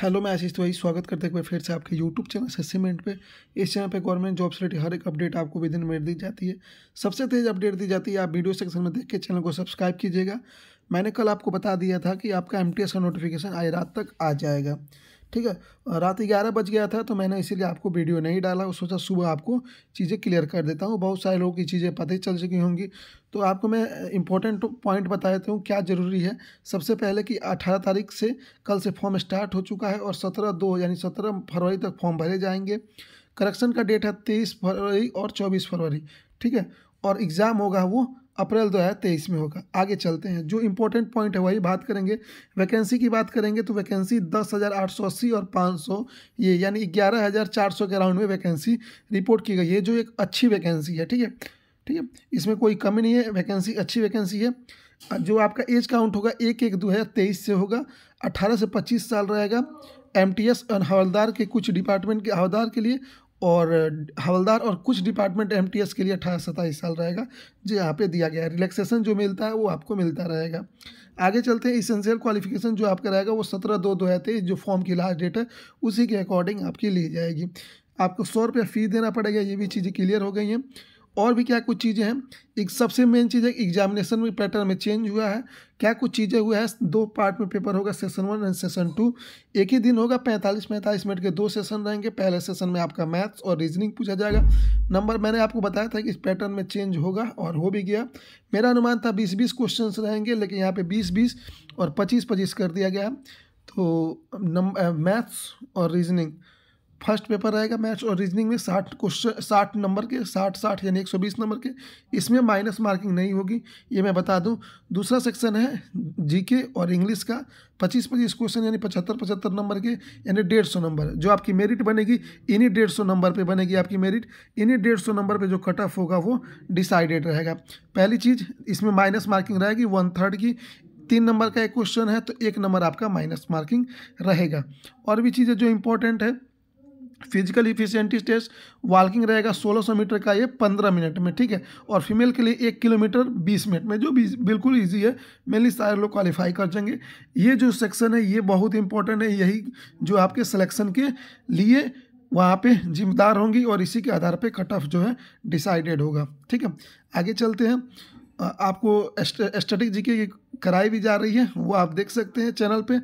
hello मैं आशीष भाई स्वागत करते हैं फिर से आपके यूट्यूब चैनल सस्सी मिनट पे इस चैनल पे गवर्नमेंट जॉब से हर एक अपडेट आपको विद इन मिनट दी जाती है सबसे तेज़ अपडेट दी जाती है आप वीडियो सेक्शन में देख के चैनल को सब्सक्राइब कीजिएगा मैंने कल आपको बता दिया था कि आपका एम का नोटिफिकेशन आज रात तक आ जाएगा ठीक है रात ग्यारह बज गया था तो मैंने इसीलिए आपको वीडियो नहीं डाला सोचा सुबह आपको चीज़ें क्लियर कर देता हूँ बहुत सारे लोगों की चीज़ें पता ही चल चुकी होंगी तो आपको मैं इंपॉर्टेंट पॉइंट बता देता हूँ क्या ज़रूरी है सबसे पहले कि 18 तारीख से कल से फॉर्म स्टार्ट हो चुका है और सत्रह दो यानी सत्रह फरवरी तक फॉर्म भरे जाएंगे करेक्शन का डेट है तेईस फरवरी और चौबीस फरवरी ठीक है और एग्ज़ाम होगा वो अप्रैल दो हज़ार तेईस में होगा आगे चलते हैं जो इम्पोर्टेंट पॉइंट है वही बात करेंगे वैकेंसी की बात करेंगे तो वैकेंसी दस हज़ार आठ सौ अस्सी और पाँच सौ ये यानी ग्यारह हज़ार चार सौ के अराउंड में वैकेंसी रिपोर्ट की गई है जो एक अच्छी वैकेंसी है ठीक है ठीक है इसमें कोई कमी नहीं है वैकेंसी अच्छी वैकेंसी है जो आपका एज काउंट होगा एक एक दो हज़ार तेईस से होगा अट्ठारह से पच्चीस साल रहेगा एम टी एस हवलदार के कुछ डिपार्टमेंट के हवलदार के लिए और हवलदार और कुछ डिपार्टमेंट एम के लिए अठारह सत्ताईस साल रहेगा जो यहाँ पे दिया गया है रिलैक्सेशन जो मिलता है वो आपको मिलता रहेगा आगे चलते हैं इसेंशियल क्वालिफिकेशन जो आपका रहेगा वो सत्रह दो दो हज़ार तेईस तो जो फॉर्म की लास्ट डेट है उसी के अकॉर्डिंग आपकी ली जाएगी आपको सौ रुपया फ़ी देना पड़ेगा ये भी चीज़ें क्लियर हो गई हैं और भी क्या कुछ चीज़ें हैं एक सबसे मेन चीज़ है एग्जामिनेशन में पैटर्न में चेंज हुआ है क्या कुछ चीज़ें हुआ है दो पार्ट में पेपर होगा session one and session two एक ही दिन होगा पैंतालीस पैंतालीस मिनट के दो सेशन रहेंगे पहले सेशन में आपका मैथ्स और रीजनिंग पूछा जाएगा नंबर मैंने आपको बताया था कि इस पैटर्न में चेंज होगा और हो भी गया मेरा अनुमान था बीस बीस क्वेश्चन रहेंगे लेकिन यहाँ पर बीस बीस और पच्चीस पच्चीस कर दिया गया तो नंबर मैथ्स और रीजनिंग फर्स्ट पेपर रहेगा मैथ्स और रीजनिंग में साठ क्वेश्चन साठ नंबर के साठ साठ यानी एक सौ बीस नंबर के इसमें माइनस मार्किंग नहीं होगी ये मैं बता दूं दूसरा सेक्शन है जीके और इंग्लिश का पच्चीस पच्चीस क्वेश्चन यानी पचहत्तर पचहत्तर नंबर के यानी डेढ़ सौ नंबर जो आपकी मेरिट बनेगी इन्हीं डेढ़ सौ नंबर पर बनेगी आपकी मेरिट इन्हीं डेढ़ सौ नंबर पर जो कट ऑफ होगा वो डिसाइडेड रहेगा पहली चीज़ इसमें माइनस मार्किंग रहेगी वन थर्ड की तीन नंबर का एक क्वेश्चन है तो एक नंबर आपका माइनस मार्किंग रहेगा और भी चीज़ें जो इम्पोर्टेंट है फिजिकल इफिशियंटी टेस्ट वॉकिंग रहेगा 1600 मीटर का ये 15 मिनट में ठीक है और फीमेल के लिए एक किलोमीटर 20 मिनट में जो भी बिल्कुल ईजी है मेनली सारे लोग क्वालिफाई कर जाएंगे ये जो सेक्शन है ये बहुत इंपॉर्टेंट है यही जो आपके सिलेक्शन के लिए वहाँ पे जिम्मेदार होंगी और इसी के आधार पे कट ऑफ जो है डिसाइडेड होगा ठीक है आगे चलते हैं आपको जी के कराई भी जा रही है वो आप देख सकते हैं चैनल पे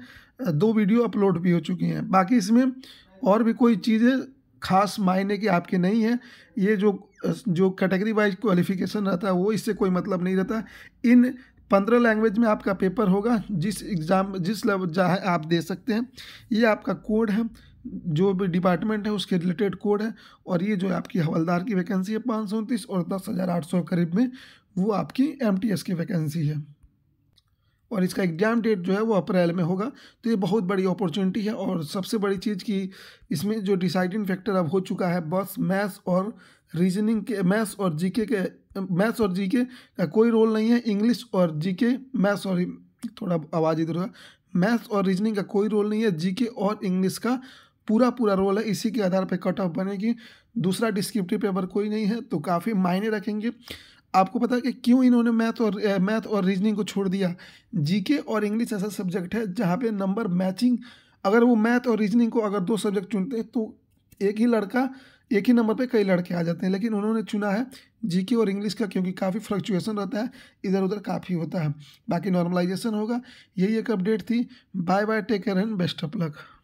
दो वीडियो अपलोड भी हो चुकी हैं बाकी इसमें और भी कोई चीज़ें खास मायने की आपके नहीं है ये जो जो कैटेगरी वाइज क्वालिफिकेशन रहता है वो इससे कोई मतलब नहीं रहता इन पंद्रह लैंग्वेज में आपका पेपर होगा जिस एग्ज़ाम जिस लेवल जहाँ आप दे सकते हैं ये आपका कोड है जो भी डिपार्टमेंट है उसके रिलेटेड कोड है और ये जो आपकी हवलदार की वैकेंसी है पाँच सौ उनतीस और दस हज़ार आठ सौ करीब में वो आपकी एम टी एस की वैकेंसी है और इसका एग्ज़ाम डेट जो है वो अप्रैल में होगा तो ये बहुत बड़ी अपॉर्चुनिटी है और सबसे बड़ी चीज़ कि इसमें जो डिसाइडिंग फैक्टर अब हो चुका है बस मैथ्स और रीजनिंग के मैथ्स और जीके के मैथ्स और जीके का कोई रोल नहीं है इंग्लिश और जीके मैथ्स और थोड़ा आवाज़ इधर होगा मैथ्स और रीजनिंग का कोई रोल नहीं है जीके और इंग्लिश का पूरा पूरा रोल है इसी के आधार पर कट ऑफ बनेगी दूसरा डिस्क्रिप्टिव पेपर कोई नहीं है तो काफ़ी मायने रखेंगे आपको पता है कि क्यों इन्होंने मैथ और मैथ और रीजनिंग को छोड़ दिया जीके और इंग्लिश ऐसा सब्जेक्ट है जहाँ पे नंबर मैचिंग अगर वो मैथ और रीजनिंग को अगर दो सब्जेक्ट चुनते हैं तो एक ही लड़का एक ही नंबर पे कई लड़के आ जाते हैं लेकिन उन्होंने चुना है जीके और इंग्लिश का क्योंकि काफ़ी फ्लक्चुएसन रहता है इधर उधर काफ़ी होता है बाकी नॉर्मलाइजेशन होगा यही एक अपडेट थी bye bye take care and best of luck